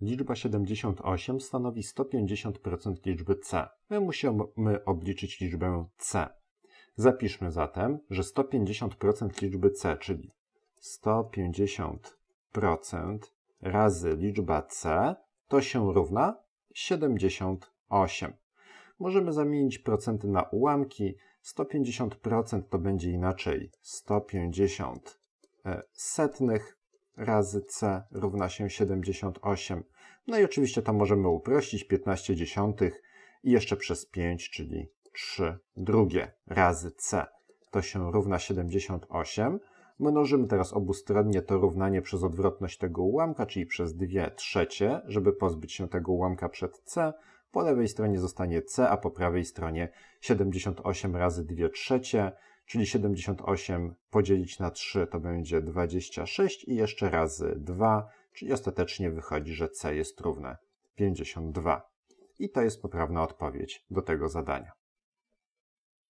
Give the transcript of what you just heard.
Liczba 78 stanowi 150% liczby c. My musimy obliczyć liczbę c. Zapiszmy zatem, że 150% liczby c, czyli 150% razy liczba c, to się równa 78. Możemy zamienić procenty na ułamki. 150% to będzie inaczej 150 e, setnych, razy c równa się 78. No i oczywiście tam możemy uprościć 15 dziesiątych i jeszcze przez 5, czyli 3 drugie razy c. To się równa 78. Mnożymy teraz obustronnie to równanie przez odwrotność tego ułamka, czyli przez 2 trzecie, żeby pozbyć się tego ułamka przed c. Po lewej stronie zostanie c, a po prawej stronie 78 razy 2 trzecie czyli 78 podzielić na 3 to będzie 26 i jeszcze razy 2, czyli ostatecznie wychodzi, że C jest równe 52. I to jest poprawna odpowiedź do tego zadania.